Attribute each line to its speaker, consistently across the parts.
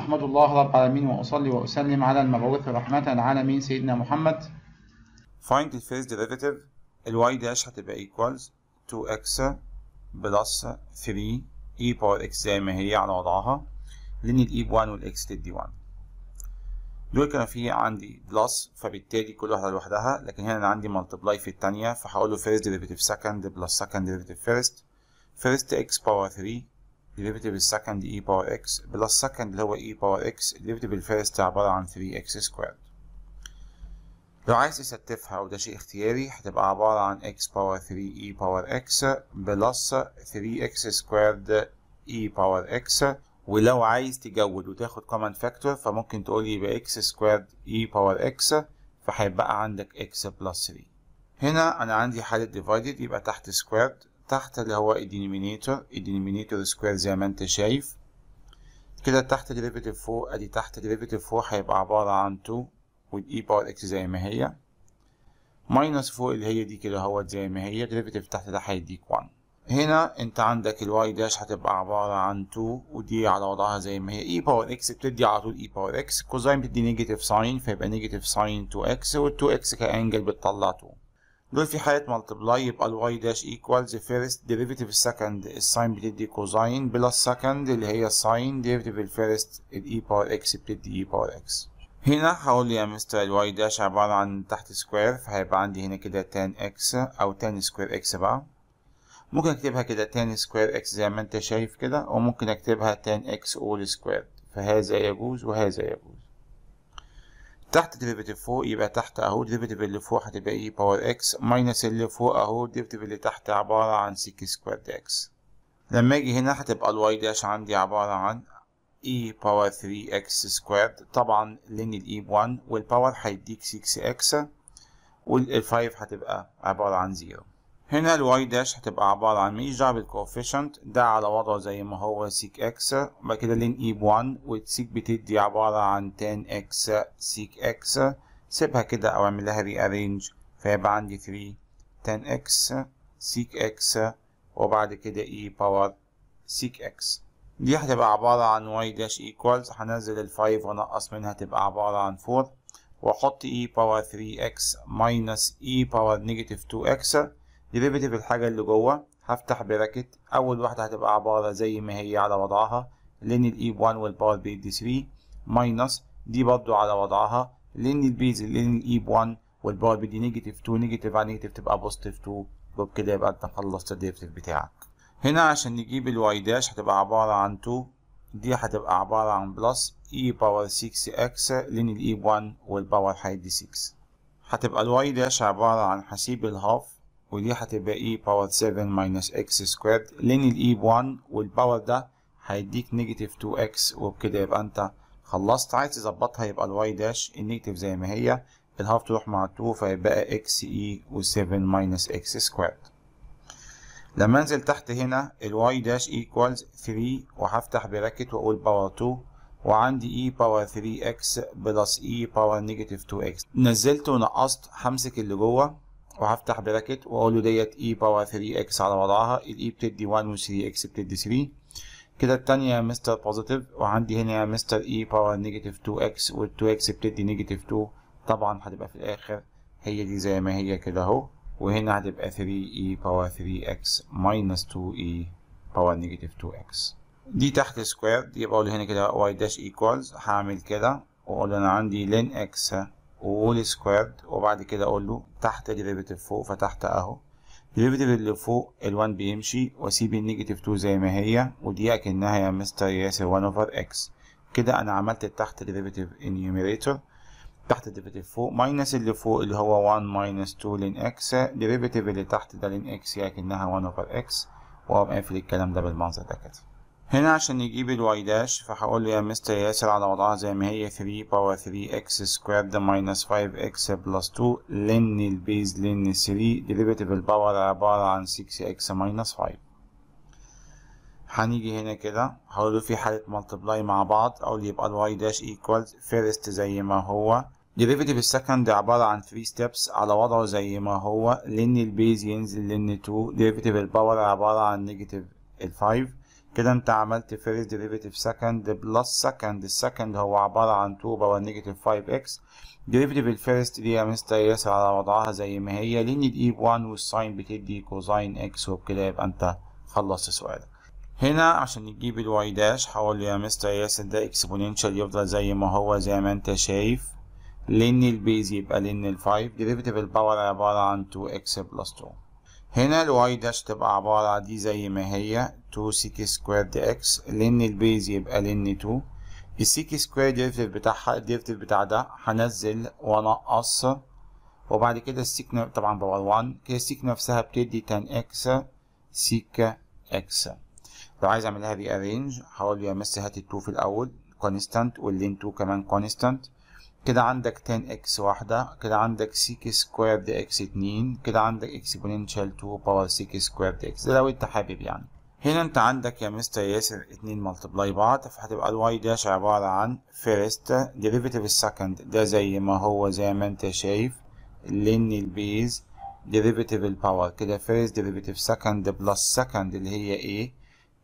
Speaker 1: أحمد الله رب العالمين وأصلي وأسلم على المبعوث رحمة العالمين سيدنا محمد. Find the first derivative. الواي داش هتبقى equals 2x plus 3 e power x زي ما هي على وضعها لأن الإي e 1 والإكس تدي 1. دول كان في عندي بلس فبالتالي كل واحدة لوحدها لكن هنا أنا عندي ملتبلاي في الثانية فهقول له first derivative second plus second derivative first first x power 3 derivative السكند e باور x بلس سكند اللي هو e باور x derivative الفيرست عبارة عن 3x سكويرد لو عايز تستفها وده شيء اختياري هتبقى عبارة عن x باور 3 e باور x بلس 3x سكويرد e باور x ولو عايز تجود وتاخد common factor فممكن تقول يبقى x سكويرد e باور x فهيبقى عندك x بلس 3 هنا أنا عندي حالة divided يبقى تحت سكويرد تحت اللي هو الدينيمينيتور الدينيمينيتور سكوير زي ما انت شايف كده تحت ديريفيتيف 4 ادي تحت ديريفيتيف 4 هيبقى عبارة عن 2 والاي باور اكس زي ما هي ماينس 4 اللي هي دي كده اهوت زي ما هي ديريفيتيف تحت ده هيديك 1 هنا انت عندك الواي داش هتبقى عبارة عن 2 ودي على وضعها زي ما هي اي باور اكس بتدي على طول اي باور اكس كوزاين بتدي نيجاتيف ساين فيبقى نيجاتيف ساين 2 اكس وال 2 اكس كانجل بتطلع 2 دول في حالة ملتبلاي يبقى الواي داش ايكوالز فيرست ديريفيتيف السكند الساين بتدي كوزاين بلس سكند اللي هي الساين ديريفيتيف الفيرست الاي باور اكس بتدي اي باور اكس هنا هقول يا مستر الواي داش عبارة عن تحت سكوير فهيبقى عندي هنا كده تان اكس او تان سكوير اكس بقى ممكن اكتبها كده تان سكوير اكس زي ما انت شايف كده وممكن اكتبها تان اكس اول سكوير فهذا يجوز وهذا يجوز تحت ديريفيتيف فوق يبقى تحت اهو ديريفيتيف اللي فوق هتبقى ايه باور اكس ماينس اللي فوق اهو ديريفيتيف اللي تحت عبارة عن سيك سكوير اكس لما اجي هنا هتبقى الواي داش عندي عبارة عن اي باور 3 اكس سكوير طبعا لان الاي 1 والباور هيديك 6 اكس والفايف هتبقى عبارة عن 0 هنا الواي داش هتبقى عبارة عن ميجر الكوفيشنت ده على وضعه زي ما هو سيك اكس وبعد كده لين اي بوان والسيك بتدي عبارة عن تان اكس سيك اكس سيبها كده او اعمل لها ري ارينج فيبقى عندي 3 تان اكس سيك اكس وبعد كده اي باور سيك اكس دي هتبقى عبارة عن واي داش ايكوالز هنزل الفايف ونقص منها تبقى عبارة عن 4 واحط اي باور 3 اكس ماينس اي باور نيجاتيف 2 اكس ديريفيتيف الحاجة اللي جوه هفتح براكت أول واحدة هتبقى عبارة زي ما هي على وضعها لأن الإي ب1 والباور بي دي 3 ماينس دي برضو على وضعها لأن البيز لأن الإي ب1 والباور بي دي نيجاتيف 2 نيجاتيف على نيجاتيف تبقى بوزيتيف 2 وبكده يبقى أنت خلصت الديريفيتيف بتاعك هنا عشان نجيب الواي داش هتبقى عبارة عن 2 دي هتبقى عبارة عن بلس اي باور 6 اكس لان الاي 1 والباور هيدي 6 هتبقى الواي داش عبارة عن حسيب الهاف ودي هتبقى اي باور 7 ماينس اكس سكويرد لان الاي ب 1 والباور ده هيديك نيجاتيف 2 اكس وبكده يبقى انت خلصت عايز تظبطها يبقى الواي داش النيجاتيف زي ما هي الهاف تروح مع 2 فيبقى اكس اي و7 ماينس اكس سكويرد لما انزل تحت هنا الواي داش ايكوالز 3 وهفتح براكت واقول باور 2 وعندي اي باور 3 اكس بلس اي باور نيجاتيف 2 اكس نزلت ونقصت همسك اللي جوه وهفتح براكت واقول له ديت اي باور 3 اكس على وضعها الاي e بتدي 1 و 3 اكس بتدي 3 كده التانية مستر بوزيتيف وعندي هنا مستر اي باور نيجاتيف 2 اكس وال 2 اكس بتدي نيجاتيف 2 طبعا هتبقى في الاخر هي دي زي ما هي كده اهو وهنا هتبقى 3 اي باور 3 اكس ماينس 2 اي باور نيجاتيف 2 اكس دي تحت سكوير دي بقول هنا كده واي داش ايكوالز هعمل كده واقول انا عندي لين اكس وقول سكويرد وبعد كده اقول له تحت ديريفيتيف فوق فتحت اهو ديريفيتيف اللي فوق ال1 بيمشي واسيب النيجاتيف 2 زي ما هي ودي اكنها يا مستر ياسر 1 اوفر اكس كده انا عملت تحت ديريفيتيف انيوميريتور تحت ديريفيتيف فوق ماينس اللي فوق اللي هو 1 ماينس 2 لين اكس ديريفيتيف اللي تحت ده لين اكس هي اكنها 1 اوفر اكس واقوم قافل الكلام ده بالمنظر ده كده هنا عشان نجيب الواي داش فهقول له يا مستر ياسر على وضعها زي ما هي 3 باور 3 اكس سكوير ده ماينس 5 اكس بلس 2 لن البيز لن 3 ديريفيتيف الباور عبارة عن 6 اكس ماينس 5 هنيجي هنا كده هقول له في حالة ملتبلاي مع بعض او يبقى الواي داش ايكوال فيرست زي ما هو ديريفيتيف السكند عبارة عن 3 ستيبس على وضعه زي ما هو لن البيز ينزل لن 2 ديريفيتيف الباور عبارة عن نيجاتيف 5 كده انت عملت فيرست ديريفيتيف سكند بلس سكند السكند هو عبارة عن 2 باور نيجاتيف 5 اكس ديريفيتيف الفيرست دي يا مستر ياسر على وضعها زي ما هي لان دي 1 والساين بتدي كوزاين اكس وبكده يبقى انت خلصت سؤالك هنا عشان نجيب الواي داش هقول يا مستر ياسر ده اكسبوننشال يفضل زي ما هو زي ما انت شايف لان البيز يبقى لان ال 5 ديريفيتيف الباور عبارة عن 2 اكس بلس 2 هنا الواي داش تبقى عبارة عن دي زي ما هي تو سيك سكوير دي اكس لان البيز يبقى لان تو السيك سكوير ديرفتيف بتاعها الديرفتيف بتاع ده هنزل وانقص وبعد كده السيك طبعا باور 1 كده السيك نفسها بتدي تان اكس سيك اكس لو عايز اعملها لها ري ارينج هقول يا مس هات ال 2 في الاول كونستانت واللين 2 كمان كونستانت كده عندك tan اكس واحدة كده عندك sec سكوير دي اكس اتنين كده عندك exponential تو باور sec سكوير دي اكس ده لو انت حابب يعني هنا انت عندك يا مستر ياسر اتنين ملتبلاي بعض فهتبقى الواي داش عبارة عن فيرست ديريفيتيف السكند ده زي ما هو زي ما انت شايف لان البيز ديريفيتيف الباور كده فيرست ديريفيتيف سكند بلس سكند اللي هي ايه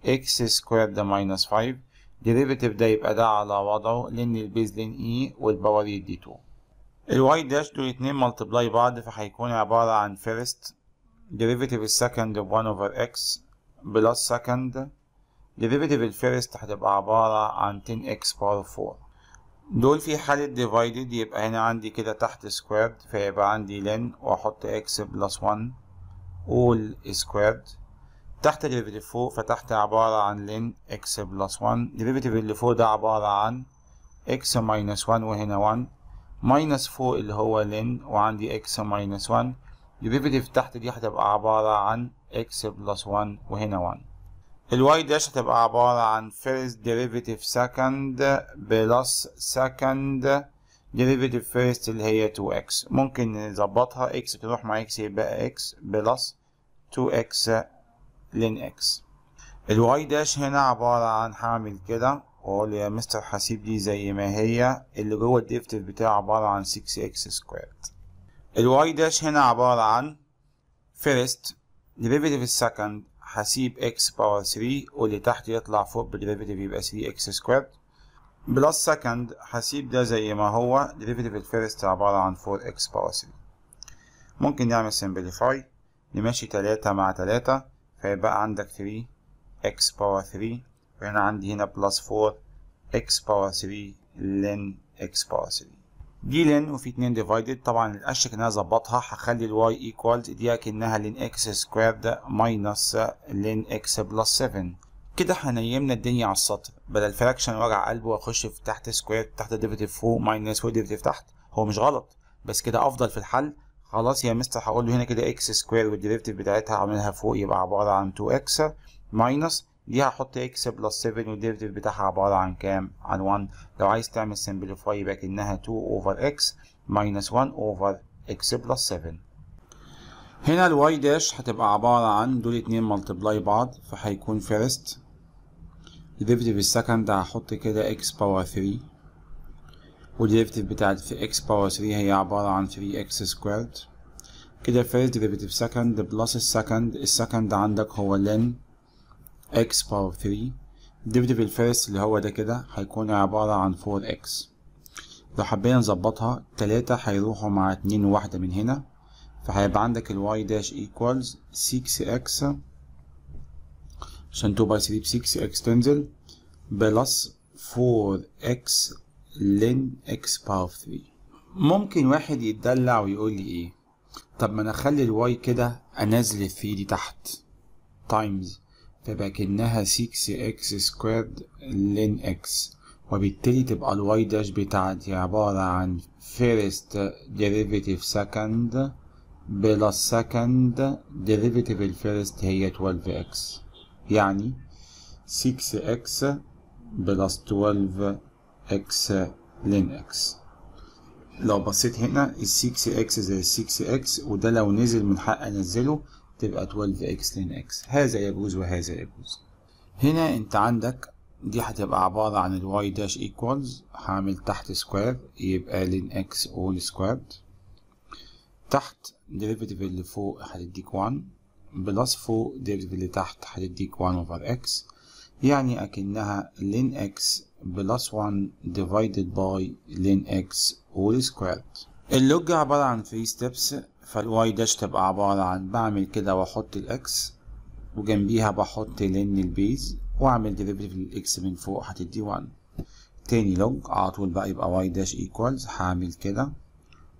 Speaker 1: اكس سكوير ده ماينس فايف ديريفيتيف ده يبقى ده على وضعه لان البيز لين اي e والبواريد e دي 2 الواي داش دول اتنين ملتبلاي بعض فهيكون عبارة عن فيرست ديريفيتيف السكند ب 1 اوفر اكس بلس سكند ديريفيتيف الفيرست هتبقى عبارة عن 10 اكس باور 4 دول في حالة ديفايدد يبقى هنا عندي كده تحت سكويرد فيبقى عندي لين واحط اكس بلس 1 اول سكويرد تحت الديريفيتيف فوق فتحت عبارة عن لين اكس بلس 1 الديريفيتيف اللي فوق ده عبارة عن اكس ماينس 1 وهنا 1 ماينس فوق اللي هو لين وعندي اكس ماينس 1 الديريفيتيف تحت دي هتبقى عبارة عن اكس بلس 1 وهنا 1 الواي داش هتبقى عبارة عن فيرست ديريفيتيف سكند بلس سكند ديريفيتيف فيرست اللي هي 2x ممكن نظبطها x تروح مع x يبقى x بلس 2x لين اكس الواي داش هنا عبارة عن هعمل كده واقول يا مستر حاسب لي زي ما هي اللي جوه الديفتيف بتاعه عبارة عن 6 اكس سكويرد الواي داش هنا عبارة عن فيرست ديريفيتيف السكند هسيب اكس باور 3 واللي تحت يطلع فوق بالديريفيتيف يبقى 3 اكس سكويرد بلس سكند هسيب ده زي ما هو ديريفيتيف الفيرست عبارة عن 4 اكس باور 3 ممكن نعمل سمبليفاي نمشي 3 مع 3 فيبقى عندك 3 x باور 3 وهنا عندي هنا بلس 4 x باور 3 لين x باور 3 دي لين وفي 2 ديفايدد طبعا الاشك ان انا اظبطها هخلي الواي ايكوال دي اكنها لين اكس سكوير ده ماينس لين اكس بلس 7 كده هنيمنا الدنيا على السطر بدل فراكشن وجع قلبه واخش في تحت سكوير تحت ديفيتيف فوق ماينس وديفيتيف تحت هو مش غلط بس كده افضل في الحل خلاص يا مستر هقول له هنا كده اكس سكوير والديريفتيف بتاعتها عاملها فوق يبقى عباره عن 2 اكس ماينس دي هحط اكس بلس 7 والديريفتيف بتاعها عباره عن كام؟ عن 1 لو عايز تعمل سمبليفاي يبقى كانها 2 اوفر اكس ماينس 1 اوفر اكس بلس 7 هنا الواي داش هتبقى عباره عن دول اتنين ملتبلاي بعض فهيكون فيرست ديريفتيف السكند هحط كده اكس باور 3 والديريفتيف بتاعت في اكس باور 3 هي عبارة عن 3 اكس سكويرد كده الفيرست ديريفيتيف سكند بلس السكند السكند عندك هو لن x باور 3 الديريفيتيف الفيرست اللي هو ده كده هيكون عبارة عن 4 x لو حبينا نظبطها تلاتة هيروحوا مع اتنين واحدة من هنا فهيبقى عندك ال y داش ايكوالز 6 x عشان 2 باي 3 ب 6 x تنزل بلس 4 x لين اكس باور 3 ممكن واحد يتدلع ويقول لي ايه طب ما انا اخلي الواي كده انزل الثري دي تحت تايمز تبقى كأنها 6x سكويرد لين اكس وبالتالي تبقى الواي داش بتاعتي عبارة عن first derivative second بلس second derivative الفيرست هي 12x يعني 6x بلس 12 اكس لين اكس لو بصيت هنا ال 6 اكس زي ال 6 اكس وده لو نزل من حق انزله تبقى 12 اكس لين اكس هذا يجوز وهذا يجوز هنا انت عندك دي هتبقى عبارة عن الواي داش ايكوالز هعمل تحت سكوير يبقى لين اكس اول سكوير تحت ديريفيتيف اللي فوق هتديك 1 بلس فوق ديريفيتيف اللي تحت هتديك 1 اوفر اكس يعني اكنها لين اكس بلس 1 ديفايدد باي لين اكس هول سكويرد اللوج عبارة عن 3 ستيبس فالواي داش تبقى عبارة عن بعمل كده واحط الاكس وجنبيها بحط لين البيز واعمل ديريفيتيف للاكس من فوق هتدي 1 تاني لوج على طول بقى يبقى واي داش ايكوالز هعمل كده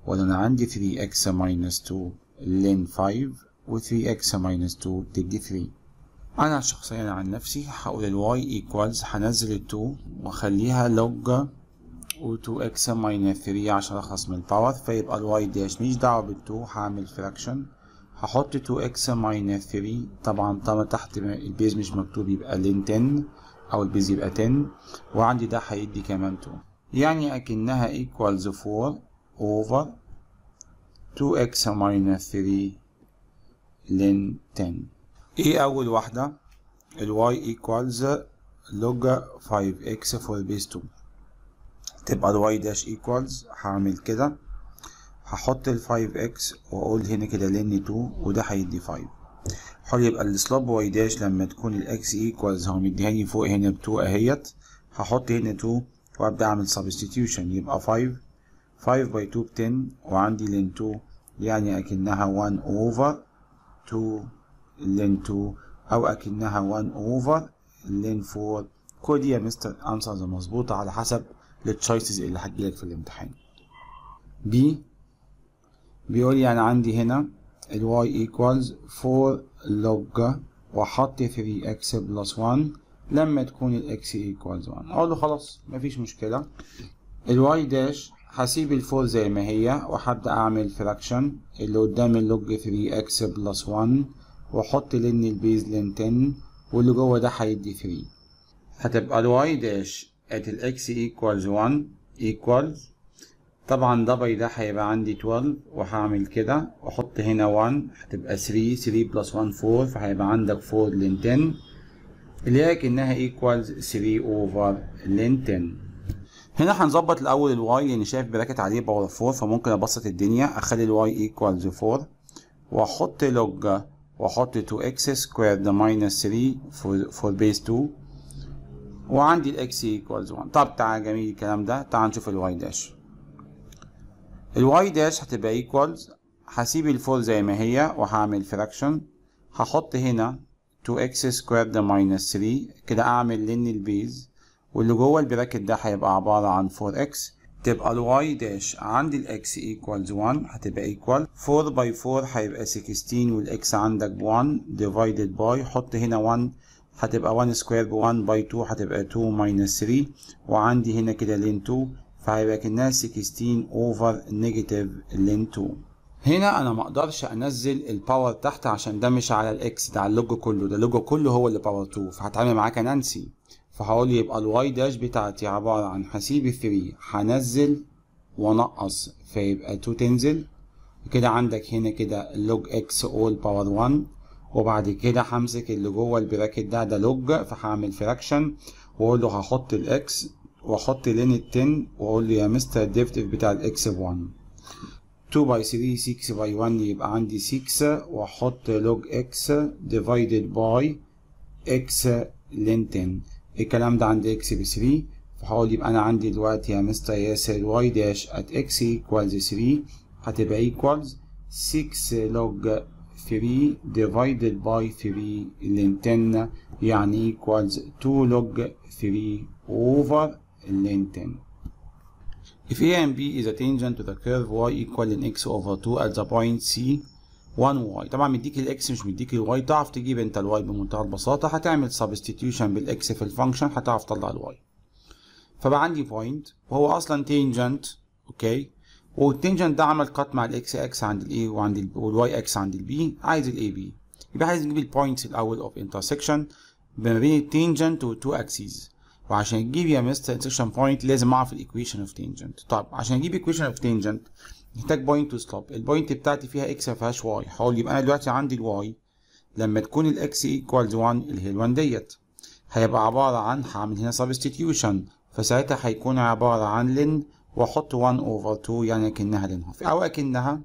Speaker 1: وانا عندي 3 اكس ماينس 2 لين 5 و 3 اكس ماينس 2 تدي 3 انا شخصيا عن نفسي هقول الواي ايكوالز هنزل 2 واخليها لوج و 2 x ماينس 3 عشان اخلص من الباور فيبقى الواي داش مش دعوه 2 هعمل فراكشن هحط 2 x ماينس 3 طبعا طالما تحت البيز مش مكتوب يبقى لين 10 او البيز يبقى 10 وعندي ده هيدي كمان 2 يعني اكنها ايكوالز 4 اوفر 2 x ماينس 3 لين 10 ايه اول واحدة الواي ايكوالز لوج 5x فور بيس 2 تبقى الواي داش ايكوالز هعمل كده هحط ال 5x واقول هنا كده لين 2 وده هيدي 5 حر يبقى السلوب واي داش لما تكون الاكس ايكوالز هو مديهاني فوق هنا ب 2 اهيت هحط هنا 2 وابدا اعمل سبستيتيوشن يبقى 5 5 باي 2 ب 10 وعندي لين 2 يعني اكنها 1 اوفر 2 لين 2 أو أكنها 1 أوفر لين 4 كل دي يا مستر أنسرز مظبوطة على حسب التشايسز اللي هتجيلك في الامتحان بي بيقول يعني عندي هنا الواي equals 4 log وحط 3 x بلس 1 لما تكون الاكس equals 1 اقول له خلاص مفيش مشكلة الواي داش هسيب 4 زي ما هي وهبدأ اعمل فراكشن اللي قدام اللوج 3 x بلس 1 واحط لن البيز لن 10 واللي جوه ده هيدي 3 هتبقى الواي داش ات الاكس ايكوالز 1 ايكوالز طبعا ده باي ده هيبقى عندي 12 وهعمل كده واحط هنا 1 هتبقى 3 3 بلس 1 4 فهيبقى عندك 4 لين 10 اللي هي كانها ايكوالز 3 اوفر لين 10 هنا هنظبط الاول الواي لان شايف براكت عليه باور 4 فممكن ابسط الدنيا اخلي الواي ايكوالز 4 واحط لوج واحط 2x سكويرد minus 3 for base 2 وعندي x equals 1 طب تعالى جميل الكلام ده تعالى نشوف الواي داش y داش هتبقى equals هسيب 4 زي ما هي وهعمل فراكشن هحط هنا 2x سكويرد minus 3 كده اعمل لن البيز واللي جوه البراكت ده هيبقى عبارة عن 4x تبقى الواي داش عندي الاكس ايكوالز 1 هتبقى ايكوال 4 باي 4 هيبقى 16 والاكس عندك 1 ديفايدد باي حط هنا 1 هتبقى 1 سكوير ب 1 باي 2 هتبقى 2 ماينس 3 وعندي هنا كده لين 2 فهيبقى كأنها 16 اوفر نيجاتيف لين 2 هنا انا ما اقدرش انزل الباور تحت عشان ده مش على الاكس ده على اللوجو كله ده اللوجو كله هو اللي باور 2 فهتعامل معاه كنانسي فهقول يبقى الواي داش بتاعتي عباره عن هسيب 3 هنزل وانقص فيبقى 2 تنزل كده عندك هنا كده لوج اكس اول باور 1 وبعد كده همسك اللي جوه البراكت ده ده لوج فهعمل فراكشن واقول له هحط الاكس واحط لين ال 10 واقول له يا مستر الديفتيف بتاع الاكس ب 1 2 باي 3 6 باي 1 يبقى عندي 6 واحط لوج اكس ديفايدد باي اكس لين 10 الكلام ده عند اكس ب 3 فهقول يبقى انا عندي دلوقتي يا مستر ياسر واي داش ات اكس ايكوالز 3 هتبقى ايكوالز 6 لوج 3 ديفايدد باي 3 لين 10 يعني ايكوالز 2 لوج 3 اوفر لين 10 If A and B is a tangent to the curve y equal in x over 2 at the point C 1y طبعا مديك الاكس مش مديك الواي تعرف تجيب انت الواي بمنتهى البساطة هتعمل substitution بالاكس في الفانكشن هتعرف تطلع الواي فبقى عندي بوينت وهو اصلا tangent اوكي والتنجنت ده عمل قط مع الاكس اكس عند الاي وعند ال والواي اكس عند البي عايز الاي بي يبقى عايز نجيب البوينتس الاول اوف انترسكشن ما بين التنجنت والتو اكسيز وعشان تجيب يا مستر انسكشن بوينت لازم اعرف الايكويشن اوف تانجنت طب عشان اجيب ايكويشن اوف تانجنت محتاج بوينت ستوب البوينت بتاعتي فيها اكس ما فيهاش واي هقول يبقى انا دلوقتي عندي الواي لما تكون الاكس ايكوالز 1 اللي هي ال1 ديت هيبقى عباره عن هعمل هنا سبستيتيوشن فساعتها هيكون عباره عن لين واحط 1 اوفر 2 يعني اكنها لين او اكنها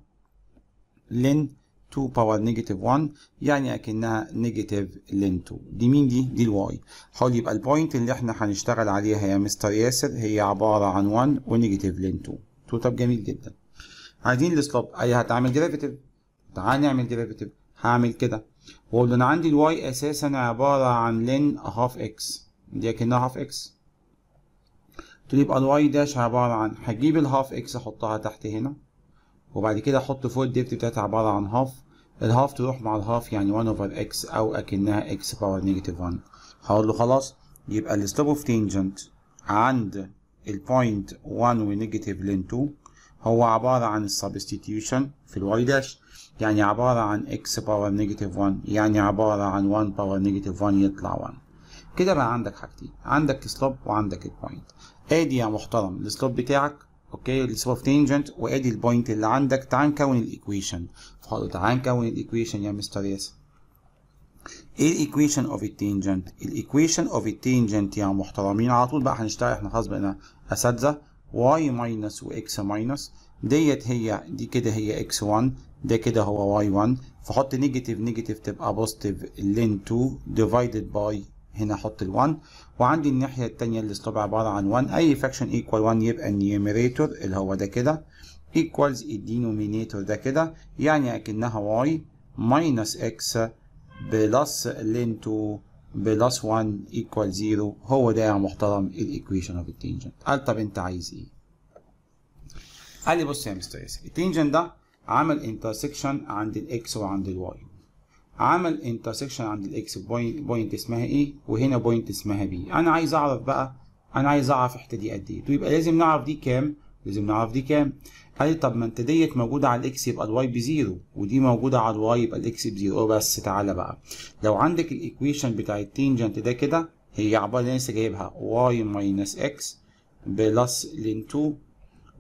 Speaker 1: لين 2 باور نيجاتيف 1 يعني اكنها نيجاتيف لين 2 دي مين دي دي الواي حاول يبقى البوينت اللي احنا هنشتغل عليها يا مستر ياسر هي عباره عن 1 ونيجاتيف لين 2 2 طب جميل جدا عايزين السلوب اي هتعمل ديريفيتيف تعال نعمل ديريفيتيف هعمل كده واقول له انا عندي الواي اساسا عباره عن لين هاف اكس دي اكنها هاف اكس تقول يبقى الواي داش عباره عن هجيب الهاف اكس احطها تحت هنا وبعد كده احط فوق الديبت بتاعتها عبارة عن هاف الهاف تروح مع الهاف يعني 1 اوفر اكس او اكنها اكس باور نيجاتيف 1 هقول له خلاص يبقى الستوب اوف تينجنت عند البوينت 1 ونيجاتيف لين 2 هو عبارة عن السبستيتيوشن في الواي داش يعني عبارة عن اكس باور نيجاتيف 1 يعني عبارة عن 1 باور نيجاتيف 1 يطلع 1 كده بقى عندك حاجتين عندك سلوب وعندك البوينت ادي يا محترم السلوب بتاعك اوكي اوف تانجنت وادي البوينت اللي عندك تعال نكون الايكويشن فحاضر تعال نكون الايكويشن يا مستر ياسر ايه الايكويشن اوف التانجنت الايكويشن اوف التانجنت يا محترمين على طول بقى هنشتغل احنا خلاص بقينا اساتذه واي ماينس واكس ماينس ديت هي دي كده هي اكس 1 ده كده هو واي 1 فحط نيجاتيف نيجاتيف تبقى بوزيتيف لين 2 ديفايدد باي هنا احط ال1 وعندي الناحيه الثانيه اللي الاسلوب عباره عن 1 اي فاكشن ايكوال 1 يبقى النيوميريتور اللي هو ده كده ايكوالز الدينومينيتور ده كده يعني اكنها واي ماينس اكس بلس لين 2 بلس 1 ايكوال 0 هو ده يا محترم الايكويشن اوف التينجنت قال طب انت عايز ايه؟ قال لي بص يا مستر ياسر التينجنت ده عمل انترسكشن عند الاكس وعند الواي عمل انترسكشن عند الاكس بوينت اسمها ايه وهنا بوينت اسمها بي انا عايز اعرف بقى انا عايز اعرف احدى دي قد ايه يبقى لازم نعرف دي كام لازم نعرف دي كام قال لي طب ما انت ديت موجوده على الاكس يبقى الواي بزيرو ودي موجوده على الواي يبقى الاكس بزيرو بس تعالى بقى لو عندك الايكويشن بتاع التينجنت ده كده هي عباره اللي لسه جايبها واي ماينس اكس بلس لين 2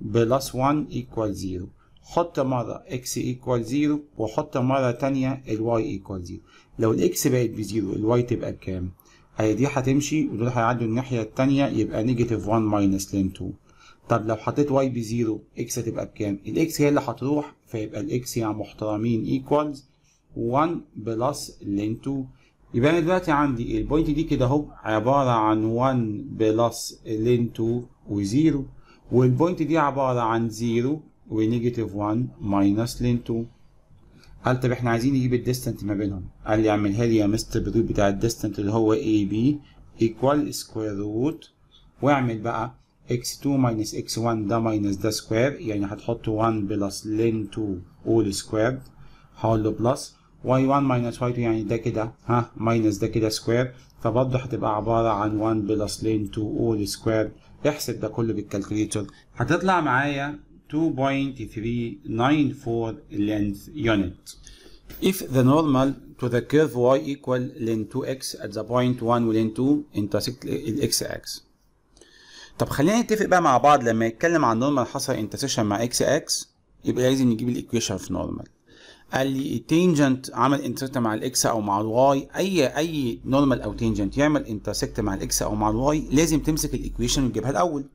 Speaker 1: بلس 1 ايكوال 0 حط مرة x equal 0 وحط مرة تانية ال y equal 0 لو ال x بقت بزيرو ال y تبقى بكام؟ هي دي هتمشي ودول هيعدوا الناحية التانية يبقى نيجاتيف 1 ماينس لين 2 طب لو حطيت y بزيرو x هتبقى بكام؟ ال x هي اللي هتروح فيبقى ال x يا يعني محترمين equals 1 بلس لين 2 يبقى انا دلوقتي عندي البوينت دي كده اهو عبارة عن 1 بلس لين 2 وزيرو والبوينت دي عبارة عن زيرو ونيجاتيف 1 ماينس لين 2 قال طب احنا عايزين نجيب الديستنت ما بينهم قال لي اعملها لي يا مستر بالروت بتاع الديستنت اللي هو اي بي ايكوال سكوير روت واعمل بقى x2 ماينس x1 ده ماينس ده سكوير يعني هتحط 1 بلس لين 2 اول سكوير هقول له بلس y1 ماينس y2 يعني ده كده ها ماينس ده كده سكوير فبرضه هتبقى عبارة عن 1 بلس لين 2 اول سكوير احسب ده كله بالكالكوليتر هتطلع معايا 2.394 length unit. If the normal to the curve y equal length 2x at the point 1 و length 2 intersect uh, x اكس. طب خلينا نتفق بقى مع بعض لما نتكلم عن نورمال حصل intersection مع x اكس يبقى لازم نجيب الايكويشن في نورمال. قال لي التانجنت عمل انترسكت مع الاكس او مع الواي اي اي نورمال او تانجنت يعمل انترسكت مع الاكس او مع الواي لازم تمسك الايكويشن وتجيبها الاول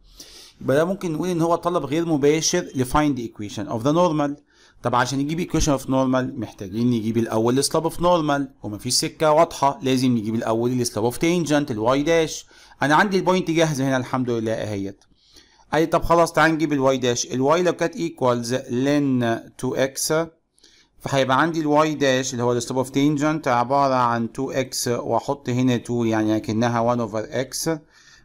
Speaker 1: يبقى ده ممكن نقول ان هو طلب غير مباشر لفايند ايكويشن اوف ذا نورمال طب عشان نجيب ايكويشن اوف نورمال محتاجين نجيب الاول السلوب اوف نورمال ومفيش سكه واضحه لازم نجيب الاول السلوب اوف تانجنت الواي داش انا عندي البوينت جاهزه هنا الحمد لله اهيت اي طب خلاص تعال نجيب الواي داش الواي لو كانت ايكوالز لن تو اكس فهيبقى عندي الواي داش اللي هو السلوب اوف تانجنت عباره عن 2 اكس واحط هنا 2 يعني اكنها 1 اوفر اكس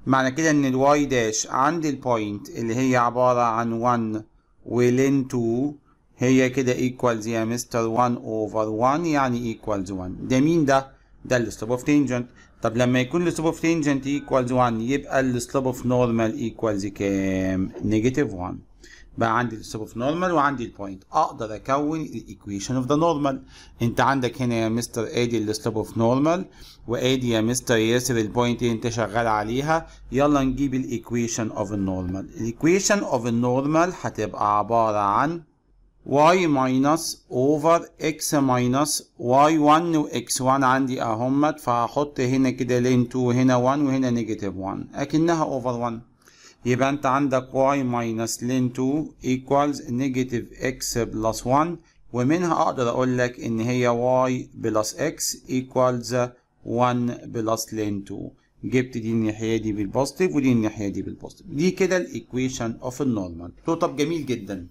Speaker 1: معنى كده ان الواي داش عند البوينت اللي هي عبارة عن 1 ولين 2 هي كده ايكوالز يا مستر 1 اوفر 1 يعني ايكوالز 1 ده مين ده؟ ده السلوب اوف تنجنت طب لما يكون السلوب اوف تنجنت ايكوالز 1 يبقى السلوب اوف نورمال ايكوالز كام؟ نيجاتيف 1 بقى عندي السلوب اوف نورمال وعندي البوينت اقدر اكون الايكويشن اوف ذا نورمال انت عندك هنا يا مستر ادي السلوب اوف نورمال وادي يا مستر ياسر البوينت اللي انت شغال عليها يلا نجيب الايكويشن اوف النورمال الايكويشن اوف النورمال هتبقى عباره عن y minus over x minus y1 و x1 عندي اهمت فهحط هنا كده لين 2 هنا 1 وهنا نيجاتيف 1 اكنها اوفر 1 يبقى انت عندك y minus لين 2 equals negative x plus 1 ومنها اقدر اقول لك ان هي y plus x equals 1 بلس لين 2 جبت دي الناحيه دي بالبوزيتيف ودي الناحيه دي بالبوزيتيف دي كده الايكويشن اوف النورمال تو طب جميل جدا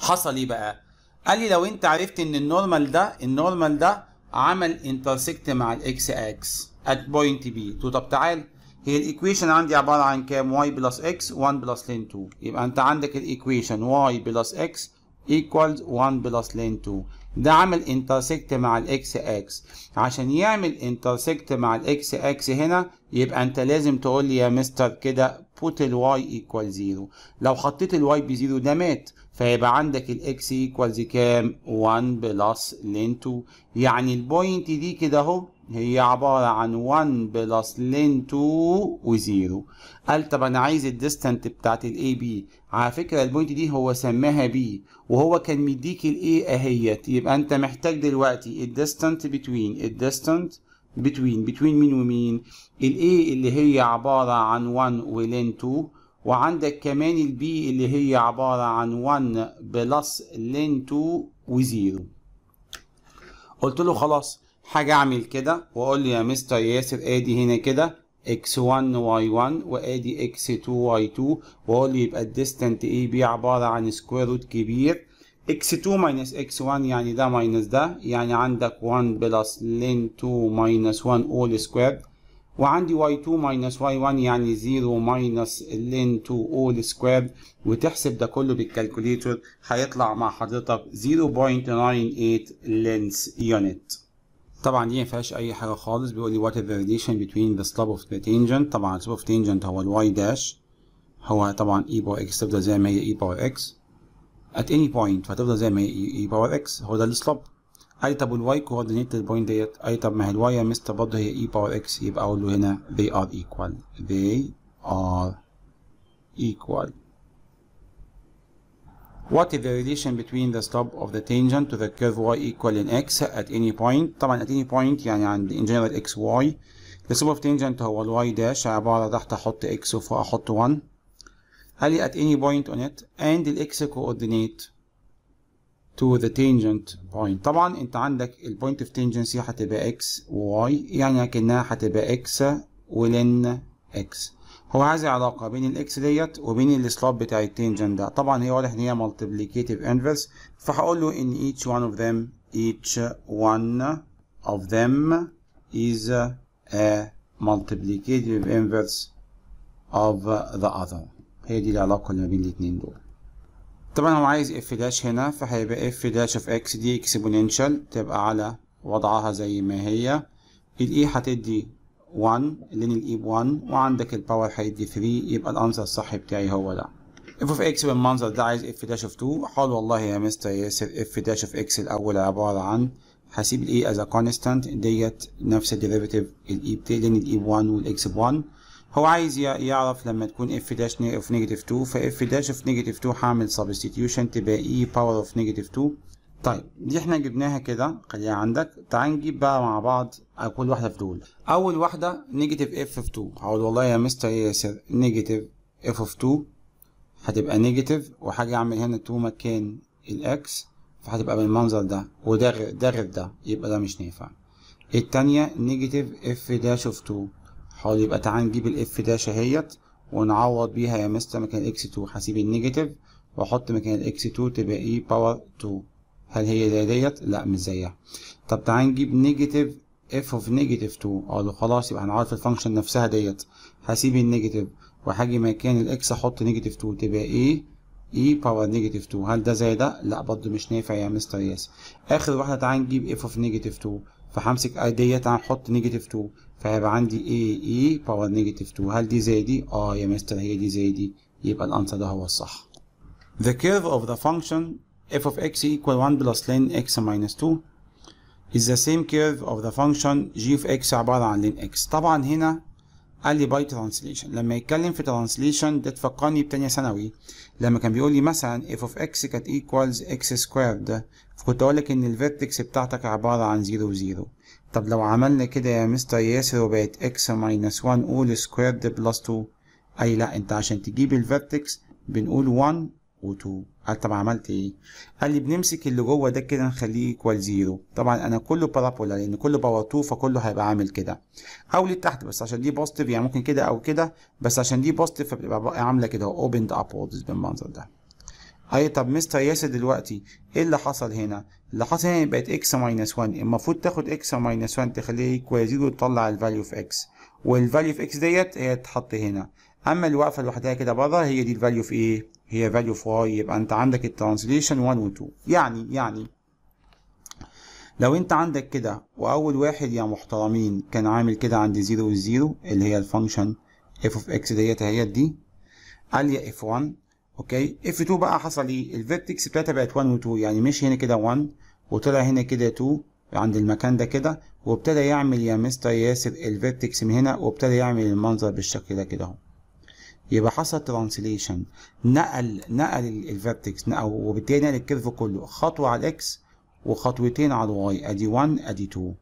Speaker 1: حصل ايه بقى قال لي لو انت عرفت ان النورمال ده النورمال ده عمل انترسكت مع الاكس اكس ات بوينت بي تو طب تعال هي الايكويشن عندي عباره عن كام واي بلس اكس 1 بلس لين 2 يبقى انت عندك الايكويشن واي بلس اكس ايكوالز 1 بلس لين 2 ده عمل انترسكت مع الاكس اكس عشان يعمل انترسكت مع الاكس اكس هنا يبقى انت لازم تقول لي يا مستر كده put الواي ايكوال زيرو لو حطيت الواي بزيرو ده مات فيبقى عندك الاكس ايكوالز كام 1 بلس لين 2 يعني البوينت دي كده اهو هي عبارة عن 1 بلس لين 2 و 0 قال طب أنا عايز الديستانت بتاعت الـ AB على فكرة البوينت دي هو سماها B وهو كان مديك الـ A أهيت يبقى أنت محتاج دلوقتي الديستانت بتوين الديستانت بتوين بتوين مين ومين الـ A اللي هي عبارة عن 1 ولين 2 وعندك كمان الـ B اللي هي عبارة عن 1 بلس لين 2 و 0 قلت له خلاص حاجة اعمل كده واقول له يا مستر ياسر ادي هنا كده x1 y1 وادي x2 y2 واقول له يبقى الديستنت اي بي عبارة عن سكوير روت كبير x2 ماينس x1 يعني ده ماينس ده يعني عندك 1 بلس لين 2 ماينس 1 all squared وعندي y2 ماينس y1 يعني 0 ماينس لين 2 all squared وتحسب ده كله بالكالكوليتر هيطلع مع حضرتك 0.98 لينس unit طبعا دي ما فيهاش اي حاجه خالص بيقول لي وات ذا ريليشن بتوين ذا سلوب اوف ذا تانجنت طبعا السلوب اوف تانجنت هو الواي داش هو طبعا اي باور اكس تفضل زي ما هي اي باور اكس ات اني بوينت فتفضل زي ما هي اي باور اكس هو ده السلوب اي طب والواي كوردينيت البوينت ديت اي طب ما هي الواي يا مستر برضه هي اي باور اكس يبقى اقول له هنا they are equal they are equal What is the relation between the slope of the tangent to the curve y equal in x at any point طبعا at any point يعني عند in general x y the slope of tangent هو y داش عبارة تحت أحط x وفوق أحط 1 قال لي at any point on it and the x coordinate to the tangent point طبعا انت عندك ال point of tangency هتبقى x و y يعني اكنها هتبقى x ولن x هو عايز علاقة بين الاكس ديت وبين السلوب بتاع التنجن ده طبعا هي واضح ان هي مالتيبليكيتيف انفرس فهقول له ان each one of them each one of them is a multiplicative inverse of the other هي دي العلاقة اللي ما بين الاتنين دول طبعا هو عايز اف داش هنا فهيبقى اف داش اوف اكس دي اكسبوننشال تبقى على وضعها زي ما هي الاي e هتدي 1 لين الاي ب 1 وعندك الباور هيدي 3 يبقى الانسر الصح بتاعي هو ده اف اوف اكس بالمنظر ده عايز اف داش اوف 2 حال والله يا مستر ياسر اف داش اوف اكس الاول عباره عن هسيب الاي از كونستانت ديت نفس الديريفيتيف الاي e بتاعي لين الاي ب 1 والاكس ب 1 هو عايز يعرف لما تكون اف داش اوف نيجاتيف 2 فاف داش اوف نيجاتيف 2 هعمل سبستيتيوشن تبقى اي باور اوف نيجاتيف 2 طيب دي احنا جبناها كده خليها عندك تعال نجيب بقى مع بعض كل واحده في دول اول واحده نيجاتيف اف اوف 2 هقول والله يا مستر ياسر نيجاتيف اف اوف 2 هتبقى نيجاتيف وهاجي اعمل هنا 2 مكان الاكس فهتبقى بالمنظر ده وده غير ده غير ده يبقى ده مش نافع الثانيه نيجاتيف اف داش اوف 2 هقول يبقى تعال نجيب الاف داش اهيت ونعوض بيها يا مستر مكان اكس 2 هسيب النيجاتيف واحط مكان الاكس 2 تبقى اي باور 2 هل هي زي ديت لا مش زيها طب تعالى نجيب نيجاتيف اف اوف نيجاتيف 2 اقول لو خلاص يبقى هنعرف الفانكشن نفسها ديت هسيب النيجاتيف وهاجي مكان الاكس احط نيجاتيف 2 تبقى ايه اي باور نيجاتيف 2 هل ده زي ده لا برضه مش نافع يا مستر ياس اخر واحده تعالى نجيب اف اوف نيجاتيف 2 فهمسك اي آه ديت هنحط نيجاتيف 2 فهيبقى عندي اي اي باور نيجاتيف 2 هل دي زي دي اه يا مستر هي دي زي دي يبقى الانسر ده هو الصح The curve of the function f of x equal 1 plus ln x minus 2 is the same curve of the function g of x عبارة عن ln x طبعا هنا قال لي باي ترانسليشن لما يتكلم في ترانسليشن ده تفكرني بتانية ثانوي لما كان بيقول لي مثلا f of x كانت equals x squared فكنت اقول لك ان الفيرتكس بتاعتك عبارة عن 0 0 طب لو عملنا كده يا مستر ياسر وبقت x minus 1 all squared plus 2 اي لا انت عشان تجيب الفيرتكس بنقول 1 و2 طب عملت ايه قال لي بنمسك اللي جوه ده كده نخليه ايكوال زيرو طبعا انا كله بارابولا لان كله باور 2 فكله هيبقى عامل كده او لتحت بس عشان دي بوزيتيف يعني ممكن كده او كده بس عشان دي بوزيتيف فبتبقى عامله كده اوبند ابوردز بالمنظر ده اي طب مستر ياسر دلوقتي ايه اللي حصل هنا اللي حصل هنا بقت اكس ماينس 1 المفروض تاخد اكس ماينس 1 تخليه ايكوال زيرو وتطلع الفاليو في اكس والفاليو في اكس ديت هي تتحط هنا اما الوقفه لوحدها كده بره هي دي الفاليو في ايه هي فاليو في واي يبقى انت عندك الترانسليشن 1 و 2 يعني يعني لو انت عندك كده واول واحد يا محترمين كان عامل كده عند 0 و 0 اللي هي الفانكشن اف اوف اكس ديت هي دي عاليه اف 1 اوكي اف 2 بقى حصل ايه الفيرتكس بتاعتها بقت 1 و 2 يعني مش هنا كده 1 وطلع هنا كده 2 عند المكان ده كده وابتدى يعمل يا مستر ياسر الفيرتكس من هنا وابتدى يعمل المنظر بالشكل ده كده اهو يبقى حصل ترانسليشن نقل نقل الفيرتكس وبالتالي نقل الكيرف كله خطوه على الاكس وخطوتين على الواي ادي 1 ادي 2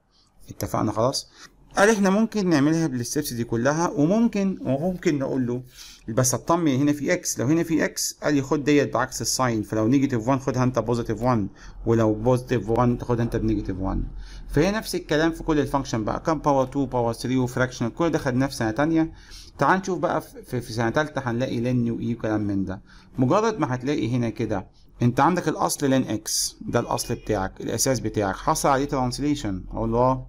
Speaker 1: اتفقنا خلاص قال احنا ممكن نعملها بالستبس دي كلها وممكن وممكن نقول له بس اطمن هنا في اكس لو هنا في اكس قال لي خد ديت بعكس الساين فلو نيجاتيف 1 خدها انت بوزيتيف 1 ولو بوزيتيف 1 تاخدها انت بنيجاتيف 1 فهي نفس الكلام في كل الفانكشن بقى كام باور 2 باور 3 وفراكشن كل ده خد في سنه ثانيه تعال نشوف بقى في, في سنه ثالثه هنلاقي نيو واي وكلام من ده مجرد ما هتلاقي هنا كده انت عندك الاصل لين اكس ده الاصل بتاعك الاساس بتاعك حصل عليه ترانسليشن الله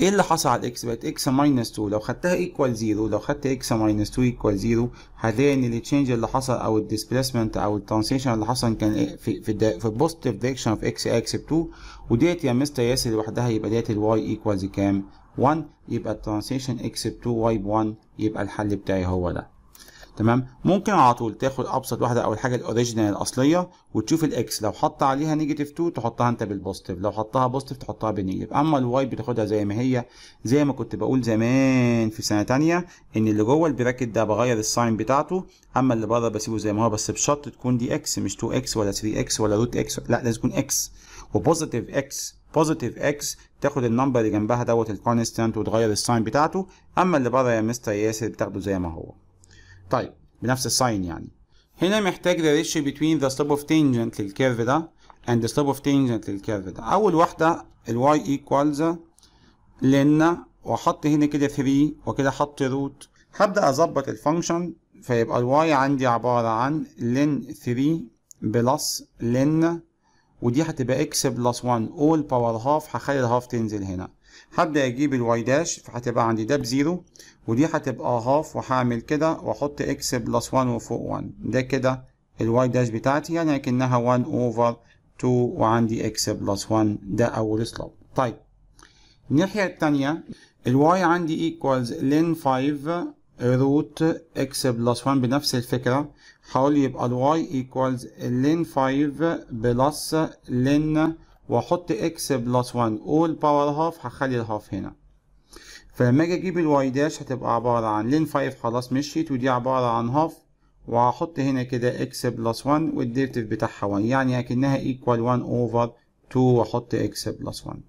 Speaker 1: ايه اللي حصل على الاكس بقت اكس ماينس 2 لو خدتها ايكوال 0 لو خدت اكس ماينس 2 ايكوال 0 هتلاقي ان التشينج اللي حصل او الديسبيسمنت او الترانسليشن اللي حصل كان إيه؟ في في في البوزيتيف دايركشن اوف اكس اكس ب 2 وديت يا مستر ياسر لوحدها يبقى ديت الواي ايكوالز كام 1 يبقى الترانسيشن اكس ب 2 واي ب 1 يبقى الحل بتاعي هو ده تمام ممكن على طول تاخد ابسط واحده او الحاجه الاوريجينال الاصليه وتشوف الاكس لو حط عليها نيجاتيف 2 تحطها انت بالبوزيتيف لو حطها بوزيتيف تحطها بالنيجاتيف اما الواي بتاخدها زي ما هي زي ما كنت بقول زمان في سنه ثانيه ان اللي جوه البراكت ده بغير الساين بتاعته اما اللي بره بسيبه زي ما هو بس بشرط تكون دي اكس مش 2 اكس ولا 3 اكس ولا روت اكس لا لازم تكون اكس وبوزيتيف اكس بوزيتيف اكس تاخد النمبر اللي جنبها دوت الكونستانت وتغير الساين بتاعته اما اللي بره يا مستر ياسر بتاخده زي ما هو طيب بنفس الساين يعني هنا محتاج ريليشن بتوين ذا سلوب اوف تانجنت للكيرف ده اند سلوب اوف تانجنت للكيرف ده اول واحده الواي ايكوالز لنا واحط هنا كده 3 وكده احط روت هبدا اظبط الفانكشن فيبقى الواي عندي عباره عن لن 3 بلس لن ودي هتبقى اكس بلس 1 اول باور هاف هخلي الهاف تنزل هنا هبدا اجيب الواي داش فهتبقى عندي ده بزيرو ودي هتبقى هاف وهعمل كده واحط اكس بلس 1 وفوق 1 ده كده الواي داش بتاعتي يعني اكنها 1 اوفر 2 وعندي اكس بلس 1 ده اول سلوب طيب الناحيه الثانيه الواي عندي ايكوالز لين 5 روت اكس بلس 1 بنفس الفكره حاول يبقى الواي equals لين 5 بلس لين واحط اكس بلس 1 all power هاف هخلي half هنا فلما اجي اجيب الواي داش هتبقى عبارة عن لين 5 خلاص مشيت ودي عبارة عن half وهحط هنا كده اكس بلس 1 والديرتيف بتاعها 1 يعني اكنها ايكوال 1 اوفر 2 واحط اكس بلس 1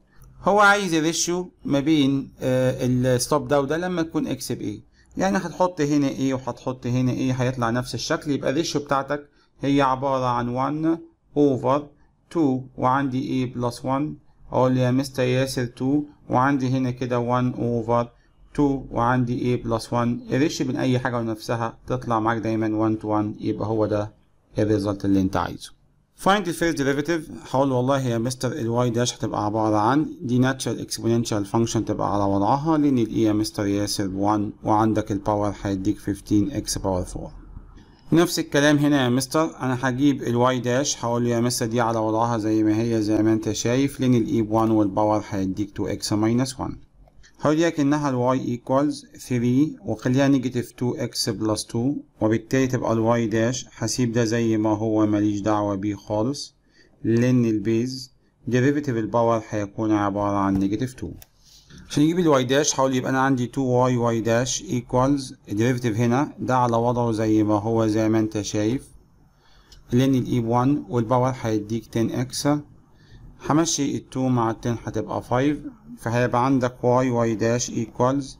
Speaker 1: هو عايز الريشيو ما بين آه، الستوب ده وده لما تكون اكس بايه يعني هتحط هنا ايه وهتحط هنا ايه هيطلع نفس الشكل يبقى الريشيو بتاعتك هي عبارة عن 1 اوفر 2 وعندي ايه بلس 1 اقول يا مستر ياسر 2 وعندي هنا كده 1 اوفر 2 وعندي ايه بلس 1 الريشيو بين اي حاجة ونفسها تطلع معاك دايما 1 تو 1 يبقى هو ده الريزلت اللي انت عايزه find the first derivative هقول والله يا مستر الواي داش هتبقى عبارة عن دي ناتشرال اكسبوننشال فانكشن تبقى على وضعها لان الاي e يا مستر ياسر 1 وعندك الباور هيديك 15 اكس باور 4 نفس الكلام هنا يا مستر انا هجيب الواي داش هقول له يا مستر دي على وضعها زي ما هي زي ما انت شايف لان الاي ب 1 والباور هيديك 2 اكس ماينس 1 هقول انها ال y equals 3 وخليها نيجاتيف 2x بلس 2 وبالتالي تبقى ال y داش هسيب ده زي ما هو ماليش دعوة بيه خالص لأن البيز ديريفيتيف الباور هيكون عبارة عن نيجاتيف 2 عشان نجيب الواي داش هقول يبقى انا عندي 2y y داش equals الديريفيتيف هنا ده على وضعه زي ما هو زي ما انت شايف لان ال e 1 والباور هيديك 10 x همشي 2 مع التن هتبقى 5 فهيبقى عندك y y داش equals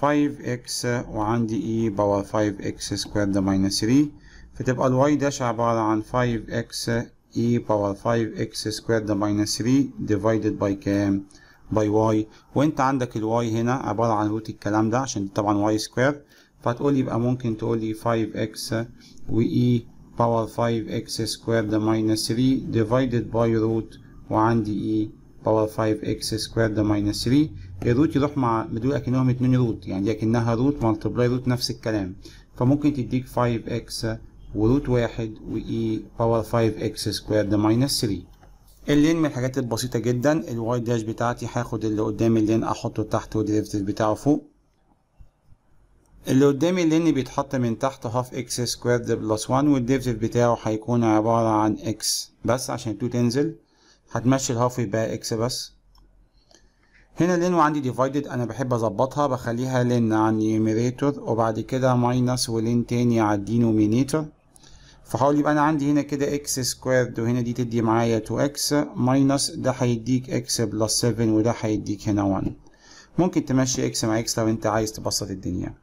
Speaker 1: 5x وعندي e باور 5x سكوير ده ماينس 3 فتبقى y داش عبارة عن 5x e باور 5x سكوير ده ماينس 3 divided by كام؟ باي واي وانت عندك الواي هنا عبارة عن روت الكلام ده عشان طبعا واي سكوير فهتقولي يبقى ممكن تقول لي 5x و e باور 5x سكوير ده ماينس 3 ديفايدد باي روت وعندي ايه باور 5 اكس سكوير ده ماينس 3 الروت يروح مع بدول اكنهم اتنين روت يعني دي اكنها روت ملتبلاي روت نفس الكلام فممكن تديك 5 اكس وروت واحد واي باور 5 اكس سكوير ده ماينس 3 اللين من الحاجات البسيطه جدا الواي داش بتاعتي هاخد اللي قدام اللين احطه تحت والديريفيتيف بتاعه فوق اللي قدامي اللين بيتحط من تحت هاف اكس سكوير ده بلس 1 والديريفيتيف بتاعه هيكون عباره عن اكس بس عشان 2 تنزل هتمشي الهاف ويبقى اكس بس هنا لين وعندي ديفايدد انا بحب اظبطها بخليها لين على النيوميريتور وبعد كده ماينس ولين تاني على الدينومينيتور فحاول يبقى انا عندي هنا كده اكس سكويرد وهنا دي تدي معايا 2 اكس ماينس ده هيديك اكس بلس 7 وده هيديك هنا 1 ممكن تمشي اكس مع اكس لو انت عايز تبسط الدنيا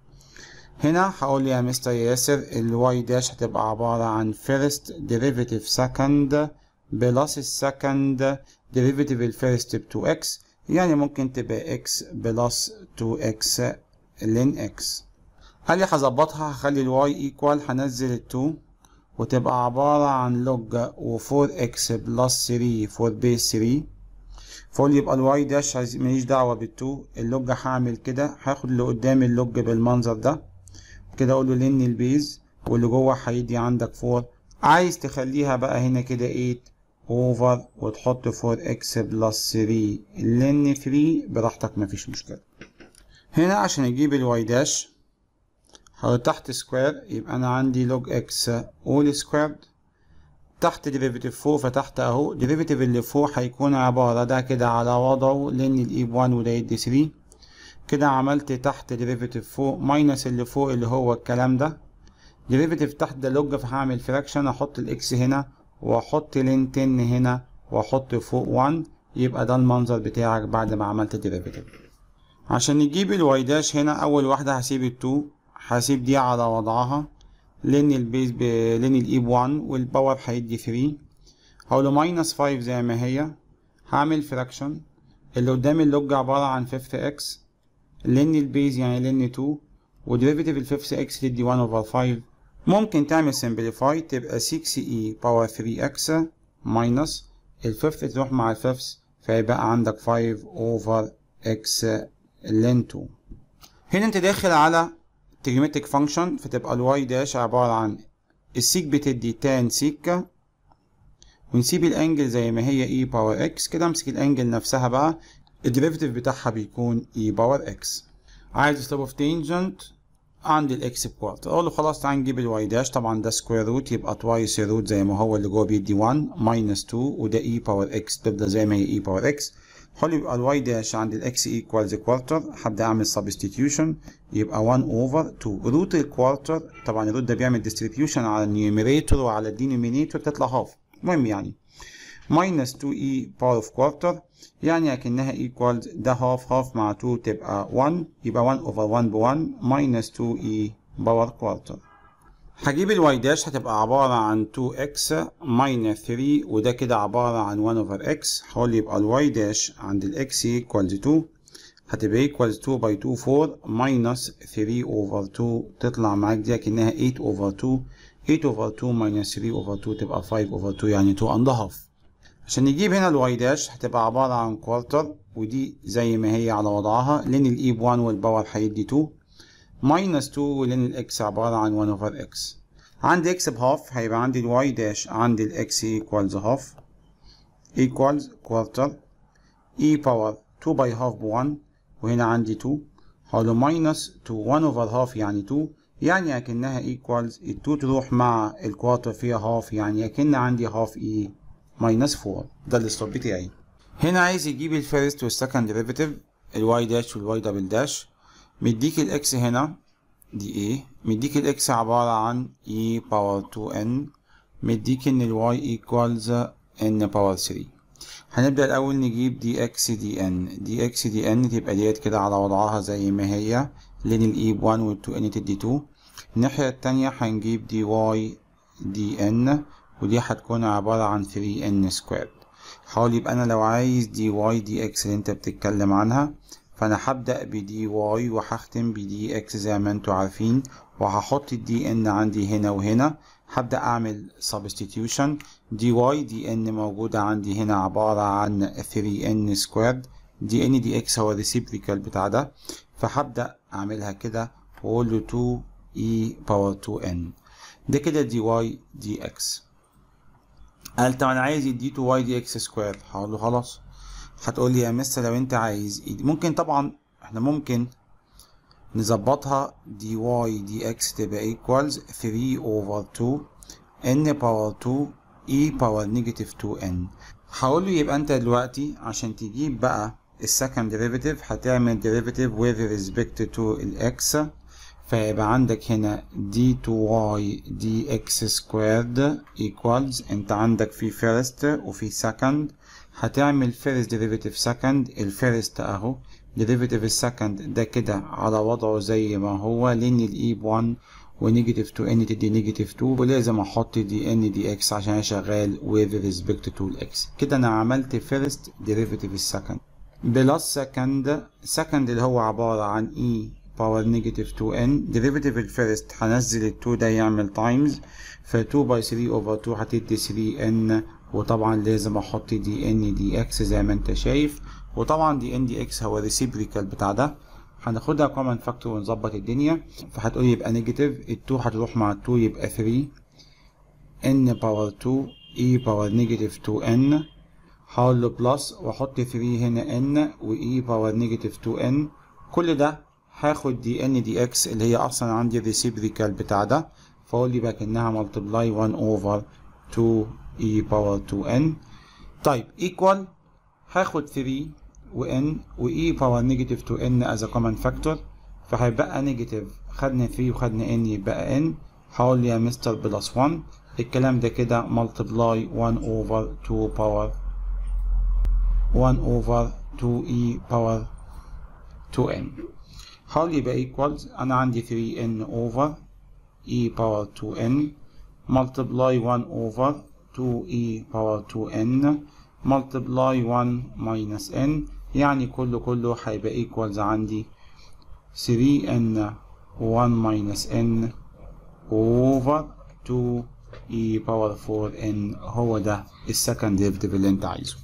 Speaker 1: هنا هقول يا مستر ياسر الواي داش هتبقى عبارة عن فيرست ديريفيتيف سكند بلس السكند ديريفيتيف الفيرست ب 2x يعني ممكن تبقى x بلس 2x لين x قال لي هظبطها هخلي الواي ايكوال هنزل ال 2 وتبقى عبارة عن لوج و 4x بلس 3 فور بيس 3 فقول يبقى الواي داش ماليش دعوة بال 2 اللوج هعمل كده هاخد اللي قدام اللوج بالمنظر ده كده اقول له لين البيز واللي جوه هيدي عندك 4 عايز تخليها بقى هنا كده 8 اوفر وتحط فور اكس بلس 3 لان 3 براحتك مفيش مشكله هنا عشان اجيب الواي داش حط تحت سكوير يبقى انا عندي لوج اكس اول سكوير تحت ديريفيتيف 4 فتحت اهو ديريفيتيف اللي 4 هيكون عباره ده كده على وضعه لان الايب 1 e وده يدي 3 كده عملت تحت ديريفيتيف 4 ماينس اللي فوق اللي هو الكلام ده ديريفيتيف تحت ده لوج فهعمل فراكشن احط الاكس هنا واحط لين 10 هنا واحط فوق 1 يبقى ده المنظر بتاعك بعد ما عملت الديريفيتيف عشان نجيب الواي داش هنا اول واحده هسيب ال2 هسيب دي على وضعها لين البيز ب... لين الاي ب 1 والباور هيدي 3 هقول له ماينس 5 زي ما هي هعمل فراكشن اللي قدام اللوج عباره عن 5 اكس لين البيز يعني لين 2 وديريفيتيف ال 5 اكس تدي 1 اوفر 5 ممكن تعمل سمبليفاي تبقى 6e باور 3 اكس ماينس الفيفث تروح مع الفيفث فيبقى عندك 5 اوفر اكس لين 2 هنا انت داخل على تريومتريك فانكشن فتبقى الواي داش عبارة عن السيك بتدي تان سيكة ونسيب الانجل زي ما هي اي باور اكس كده امسك الانجل نفسها بقى الديريفيتيف بتاعها بيكون اي باور اكس عايز سلوب اوف تانجنت عندي بكوارتر اقول له خلاص تعال نجيب الواي داش طبعا ده سكوير روت يبقى توايس الروت زي ما هو اللي جوه بيدي 1 ماينس 2 وده اي باور اكس تفضل زي ما هي اي باور اكس حلو يبقى الواي داش عند الاكس ايكوالز كوارتر هبدا اعمل سبستيتيوشن يبقى 1 اوفر 2 روت الكوارتر طبعا الروت ده بيعمل ديستريبيوشن على النيوميريتور وعلى الدينومينيتور تطلع هاف المهم يعني minus 2e power of quarter يعني اكنها equals ده half half مع 2 تبقى 1 يبقى 1 over 1 ب 1 minus 2e power quarter هجيب الواي داش هتبقى عبارة عن 2x minus 3 وده كده عبارة عن 1 over x هقول يبقى الواي داش عند الاكس equals 2 هتبقى equals 2 by 2 4 minus 3 over 2 تطلع معاك دي اكنها 8 over 2 8 over 2 minus 3 over 2 تبقى 5 over 2 يعني 2 and a half عشان نجيب هنا الواي-داش هتبقى عبارة عن كوارتر ودي زي ما هي على وضعها لين الايب 1 والباور هيدي 2 ماينس 2 ولين الاكس عبارة عن 1 اوفر اكس عندي اكس بهاف هيبقى عندي الواي داش عندي الاكس ايكوالز هاف ايكوالز كوارتر اي باور 2 باي هاف ب 1 وهنا عندي 2 هقوله ماينس 2 1 اوفر هاف يعني 2 يعني اكنها ايكوالز ال 2 تروح مع الكوارتر فيها هاف يعني اكن عندي هاف اي e. ماينس 4 ده الاستوب بتاعي هنا عايز يجيب الفيرست والسكند ديريفيتيف الواي داش والواي دبل داش مديك الاكس هنا دي ايه مديك الاكس عبارة عن اي باور 2 n مديك ان الواي ايكوالز ان باور 3 هنبدأ الأول نجيب دي اكس دي ان دي اكس دي ان تبقى ديت كده على وضعها زي ما هي لين الاي ب 1 وال 2 n تدي 2 الناحية التانية هنجيب دي واي دي ان ودي هتكون عبارة عن 3n سكويرد حاول يبقى انا لو عايز دي واي دي اكس اللي انت بتتكلم عنها فانا هبدأ بدي واي وهختم بدي اكس زي ما انتوا عارفين وهحط الدي ان عندي هنا وهنا هبدأ اعمل substitution دي واي دي ان موجودة عندي هنا عبارة عن 3n سكويرد دي ان دي اكس هو الريسيبريكال بتاع ده فهبدأ اعملها كده واقول له 2 e باور 2n ده كده دي واي دي اكس قال طب انا عايز دي تو واي دي اكس سكوير هقول له خلاص هتقول لي يا مستر لو انت عايز ممكن طبعا احنا ممكن نظبطها دي واي دي اكس تبقى ايكوالز 3 اوفر 2 ان باور 2 اي باور نيجاتيف 2 ان هقول له يبقى انت دلوقتي عشان تجيب بقى السكند ديريفيتيف هتعمل ديريفيتيف with ريسبكت تو الاكس فيبقى عندك هنا دي تو واي دي اكس سكويرد ايكوالز انت عندك في فيرست وفي سكند هتعمل فيرست ديريفيتيف سكند الفيرست اهو ديريفيتيف السكند ده كده على وضعه زي ما هو لان الاي ب 1 ونيجاتيف 2 ان تدي نيجاتيف 2 ولازم احط دي ان دي اكس عشان انا شغال with ريسبكت تو الاكس كده انا عملت فيرست ديريفيتيف السكند بلس سكند سكند اللي هو عباره عن اي e باور نيجاتيف 2n ديريفيتيف الفيرست هنزل ال 2 ده يعمل تايمز ف 2 باي 3 اوفر 2 هتدي 3n وطبعا لازم احط دي ان دي اكس زي ما انت شايف وطبعا دي ان دي اكس هو الريسيبريكال بتاع ده هناخدها كومن فاكتور ونظبط الدنيا فهتقول يبقى نيجاتيف ال 2 هتروح مع ال 2 يبقى 3 ان باور 2 اي باور نيجاتيف 2n هقول له بلس واحط 3 هنا n واي باور نيجاتيف 2n كل ده هاخد دي ان دي اكس اللي هي اصلا عندي الريسيبريكال بتاع ده فاقول لي بقى كانها ملتبلاي 1 اوفر 2 اي باور 2 ان طيب ايكوال هاخد 3 وان واي باور نيجاتيف 2 ان از كومن فاكتور فهيبقى نيجاتيف خدنا 3 وخدنا ان يبقى ان هقول يا مستر بلس 1 الكلام ده كده ملتبلاي 1 اوفر 2 باور 1 اوفر 2 اي باور 2 ان حال يبقى equals أنا عندي 3n over e power 2n multiply 1 over 2e power 2n multiply 1 minus n يعني كله كله هيبقى equals عندي 3n 1 minus n over 2e power 4n هو ده السكند ديفيتيف اللي انت عايزه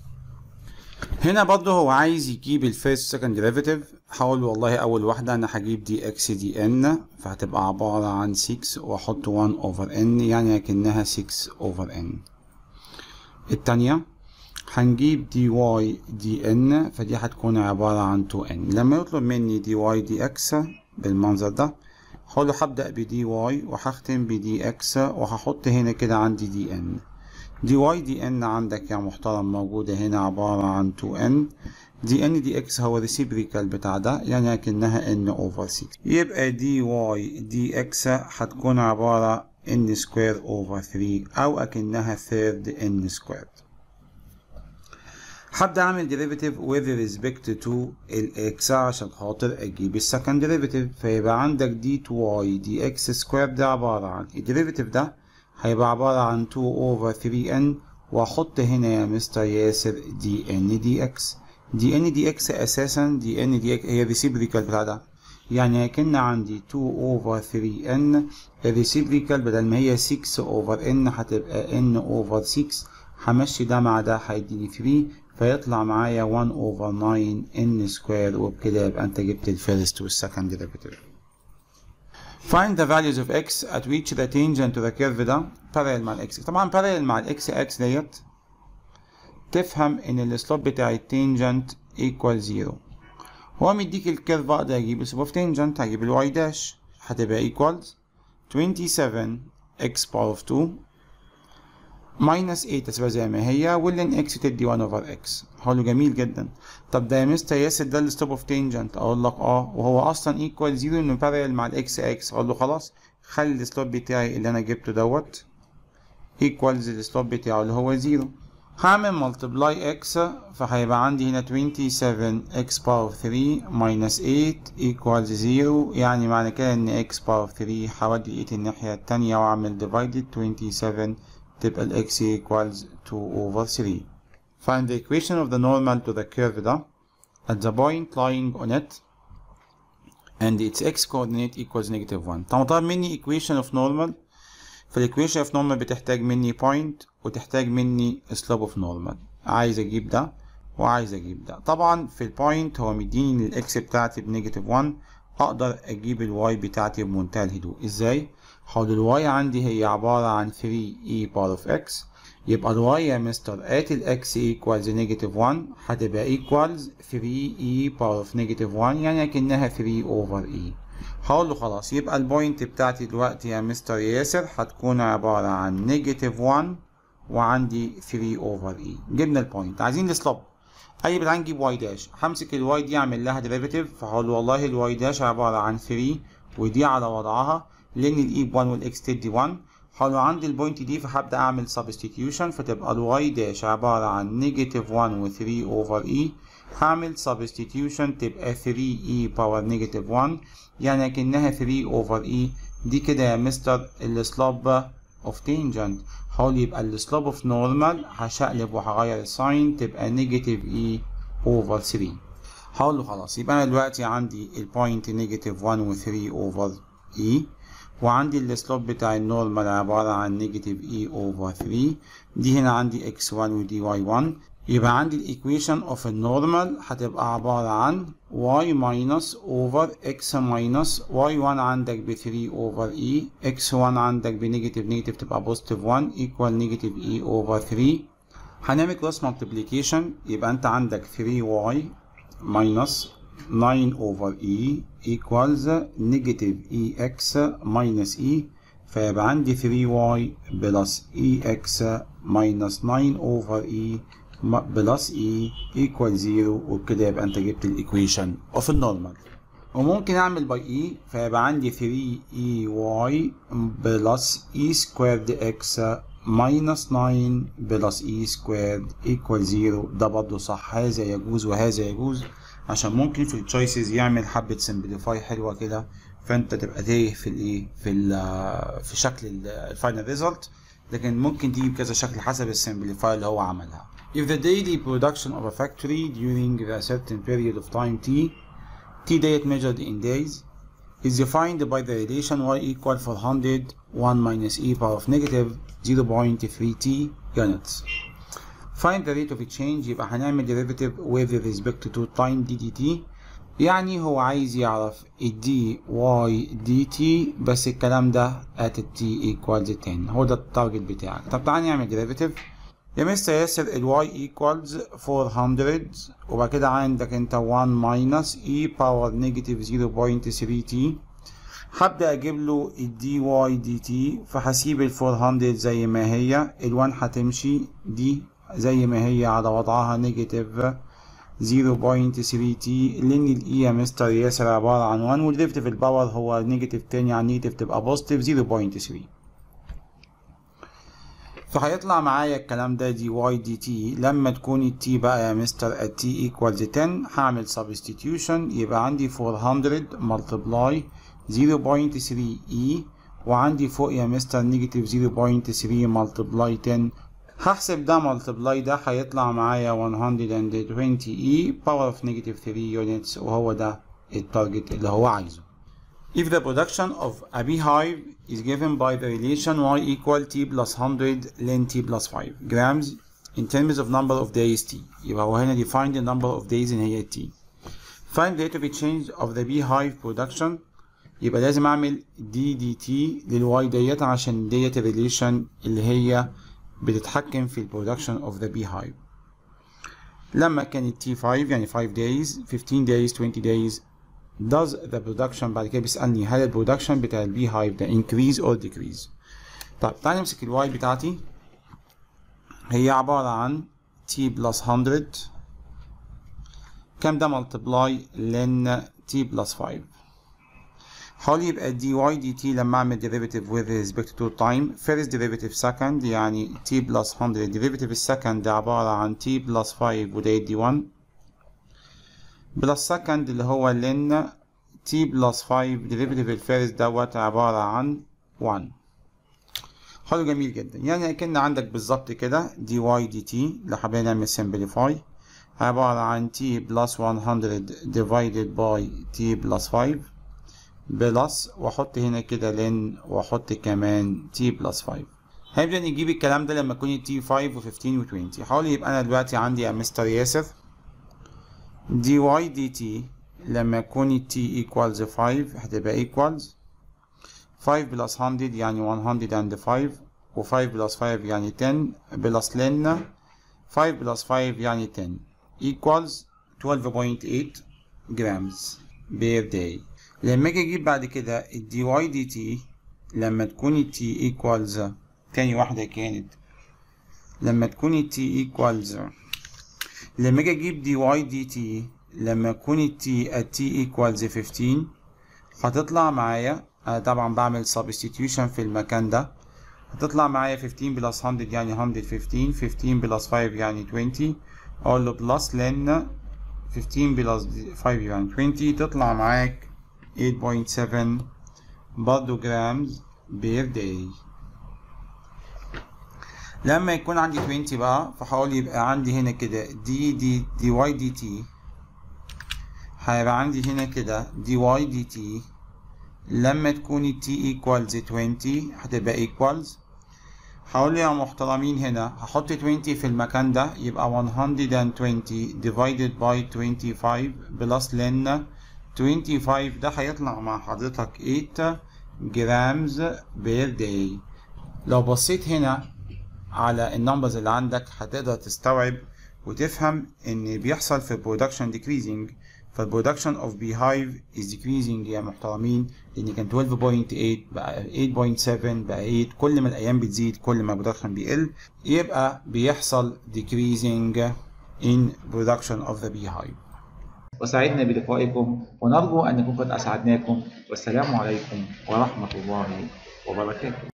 Speaker 1: هنا برضه هو عايز يجيب الفيرست سكند ديفيتيف هحاول والله اول واحدة انا هجيب دي اكس دي ان فهتبقى عبارة عن 6 واحط 1 اوفر ان يعني اكنها 6 اوفر ان الثانيه هنجيب دي واي دي ان فدي هتكون عبارة عن 2 ان لما يطلب مني دي واي دي اكس بالمنظر ده هقول له هبدأ بدي واي وهختم بدي اكس وهحط هنا كده عندي دي ان دي واي دي ان عندك يا محترم موجودة هنا عبارة عن 2 ان دي ان دي اكس هو ريسيبريكال بتاع ده يعني اكنها ان اوفر 6 يبقى دي واي دي اكس هتكون عبارة ان سكوير اوفر 3 او اكنها ثيرد ان سكوير هبدا اعمل ديريفيتيف وذ ريسبكت تو الاكس عشان خاطر اجيب السكند ديريفيتيف فيبقى عندك دي 2 واي دي اكس سكوير ده عباره عن الديريفيتيف ده هيبقى عباره عن 2 اوفر 3 ان واحط هنا يا مستر ياسر دي ان دي اكس دي ان دي اكس اساسا دي ان دي اكس هي ريسيبريكال بتاع ده يعني كان عندي 2 اوفر 3 ان ريسيبريكال بدل ما هي 6 اوفر ان هتبقى ان اوفر 6 همشي ده مع ده هيديني 3 فيطلع معايا 1 اوفر 9 ان سكوير وبكده يبقى انت جبت الفيرست والسكند ديريفيتيف Find the values of x at which the tangent to the curve ده parallel مع x طبعا parallel مع x x ديت تفهم ان السلوب بتاع التانجنت ايكوال زيرو هو مديك الكيرف اقدر اجيب اوف تانجنت هجيب الواي داش هتبقى ايكوالز 27 اكس باور اوف 2 ماينس 8 تسيبها زي ما هي ولن اكس تدي 1 اوفر اكس حلو جميل جدا طب ده يا مستر ياسر ده السلوب اوف تانجنت اقول لك اه وهو اصلا ايكوال زيرو انه بارل مع الاكس اكس اقول له خلاص خلي السلوب بتاعي اللي انا جبته دوت ايكوالز السلوب بتاعه اللي هو زيرو هعمل multiply x فهيبقى عندي هنا 27 x power 3 minus 8 equals 0 يعني معنى كده ان x power 3 حوالي 8 الناحية التانية وعمل divided 27 تبقى ال x equals 2 over 3 find the equation of the normal to the curve ده at the point lying on it and its x coordinate equals negative 1 طبعا مني equation of normal equation of normal بتحتاج مني point وتحتاج مني سلاب اوف نورمال عايز اجيب ده وعايز اجيب ده طبعا في البوينت هو مديني الاكس بتاعتي بنيجاتيف 1 اقدر اجيب الواي بتاعتي بمنتهى الهدوء ازاي حاضر الواي عندي هي عبارة عن 3 اي بار اوف اكس يبقى الواي يا مستر ات الاكس ايكوالز نيجاتيف 1 هتبقى ايكوالز 3 اي بار اوف نيجاتيف 1 يعني اكنها 3 اوفر اي هقول له خلاص يبقى البوينت بتاعتي دلوقتي يا مستر ياسر هتكون عبارة عن نيجاتيف 1 وعندي 3 اوفر اي جبنا البوينت عايزين السلوب اي طيب لي تعالى نجيب واي داش همسك الواي دي اعمل لها ديريفيتيف فهقول والله الواي داش عباره عن 3 ودي على وضعها لان الاي e ب 1 والاكس دي 1 حلو عندي البوينت دي فهبدا اعمل سبستيتيوشن فتبقى الواي داش عباره عن نيجاتيف 1 و3 اوفر اي هعمل سبستيتيوشن تبقى 3 اي باور نيجاتيف 1 يعني اكنها 3 اوفر اي دي كده يا مستر السلوب اوف تانجنت حاول يبقى السلوب اوف نورمال هشقلب وهغير الساين تبقى نيجاتيف اي اوفر 3 هقول له خلاص يبقى انا دلوقتي عندي البوينت نيجاتيف 1 و 3 اوفر اي وعندي السلوب بتاع النورمال عبارة عن نيجاتيف اي اوفر 3 دي هنا عندي اكس 1 ودي واي 1 يبقى عندي الايكويشن اوف النورمال هتبقى عبارة عن y minus over x minus y1 عندك ب 3 over e x1 عندك بنيجاتيف نيجاتيف تبقى بوزيتيف 1 equal نيجاتيف e over 3 هنعمل كلاس مالتيبليكيشن يبقى انت عندك 3y minus 9 over e equals نيجاتيف ex minus e فيبقى عندي 3y plus ex minus 9 over e بلس اي ايكوال زيرو وبكده يبقى انت جبت الايكويشن اوف النورمال وممكن اعمل باي اي e، فيبقى عندي 3 اي واي بلس اي سكويرد اكس ماينس 9 بلس اي سكويرد ايكوال زيرو ده برضه صح هذا يجوز وهذا يجوز عشان ممكن في التشويسز يعمل حبه سمبليفاي حلوه كده فانت تبقى تايه في الايه e، في في شكل الفاينل ريزلت لكن ممكن تجيب كذا شكل حسب السمبليفاي اللي هو عملها If the daily production of a factory during a certain period of time t, t date measured in days, is defined by the relation y equal 400 1 minus e power of negative 0.3t units. Find the rate of exchange يبقى هنعمل derivative with respect to time ddt يعني هو عايز يعرف ال dy dt بس الكلام ده at t equals 10 هو ده التارجت بتاعك طب تعالى نعمل derivative يا مستر ياسر الواي equals 400 وبعد كده عندك انت 1 ماينس e باور نيجاتيف 0.3 t هبدأ أجيب له الدي واي دي تي فهسيب ال 400 زي ما هي ال1 هتمشي دي زي ما هي على وضعها نيجاتيف 0.3 تي لأن الإي e يا مستر ياسر عبارة عن 1 والديريفيتيف الباور هو نيجاتيف تاني عن نيجاتيف تبقى بوزيتيف 0.3 فهيطلع معايا الكلام ده دي واي دي تي لما تكون التي بقى يا مستر التي ايكوال 10 هعمل سبستيتيوشن يبقى عندي 400 ملتبلاي 0.3 اي وعندي فوق يا مستر نيجاتيف 0.3 ملتبلاي 10 هحسب ده ملتبلاي ده هيطلع معايا 120 اي باور اوف نيجاتيف 3 يونتس وهو ده التارجت اللي هو عايزه If the production of a beehive is given by the relation y equal t plus 100 ln t plus 5 grams in terms of number of days t if يبقى هو to define the number of days in هي t find the rate of change of the beehive production يبقى لازم اعمل دي دي تي للواي ديت عشان ديت الريليشن اللي هي بتتحكم في البرودكشن اوف ذا بي هايف لما كانت تي 5 يعني 5 days 15 days 20 days does the production بعد كده بيسالني هل ال production بتاع ال beehive ده increase or decrease طيب تعالى نمسك y بتاعتي هي عباره عن t بلس 100 كم ده ملتبلاي لن t بلس 5 حوالي يبقى دي dy dt لما اعمل derivative with respect to time first derivative second يعني t بلس 100 derivative ده عباره عن t بلس 5 وده يدي 1 بلس سكند اللي هو لن تي بلس 5 ديريفيتيف الفارس دوت عبارة عن 1 حلو جميل جدا يعني اكن عندك بالظبط كده دي واي دي تي لو حابين نعمل سمبليفاي عبارة عن تي بلس 100 ديفايدد باي تي بلس 5 بلس واحط هنا كده لن واحط كمان تي بلس 5 هنبدأ نجيب الكلام ده لما يكون التي 5 و15 و20 حاول يبقى انا دلوقتي عندي يا مستر ياسر دي واي دي تي لما يكون تي equals 5 e هتبقى equals 5 بلس 100 يعني 105 و5 بلس 5 يعني 10 بلس لنا 5 بلس 5 يعني 10 equals 12.8 جرامز بير داي لما اجي اجيب بعد كده الدي واي دي تي لما تكون تي equals تاني واحدة كانت لما تكون تي equals لما اجي اجيب دي واي دي تي لما يكون التي التي ايكوالز 15 هتطلع معايا انا طبعا بعمل سبستيتيوشن في المكان ده هتطلع معايا 15 بلس 100 يعني 115 15 بلس 5 يعني 20 اقول له بلس لان 15 بلس 5 يعني 20 تطلع معاك 8.7 برضو جرامز بير داي لما يكون عندي 20 بقى فحاول يبقى عندي هنا كده دي دي دي واي دي تي هيبقى عندي هنا كده دي واي دي تي لما تكون تي ايكوالز 20 هتبقى ايكوالز هقول يا محترمين هنا هحط 20 في المكان ده يبقى 120 divided by 25 بلس لان 25 ده هيطلع مع حضرتك 8 جرامز بير داي لو بصيت هنا على النمبرز اللي عندك هتقدر تستوعب وتفهم ان بيحصل في البرودكشن ديكريزنج فالبرودكشن اوف بي هايف از ديكريزنج يا محترمين لان كان 12.8 بقى 8.7 بقى 8 كل ما الايام بتزيد كل ما البرودكشن بيقل يبقى بيحصل ديكريزنج ان برودكشن اوف ذا بي هايف وسعدنا بلقائكم ونرجو ان نكون قد اسعدناكم والسلام عليكم ورحمه الله وبركاته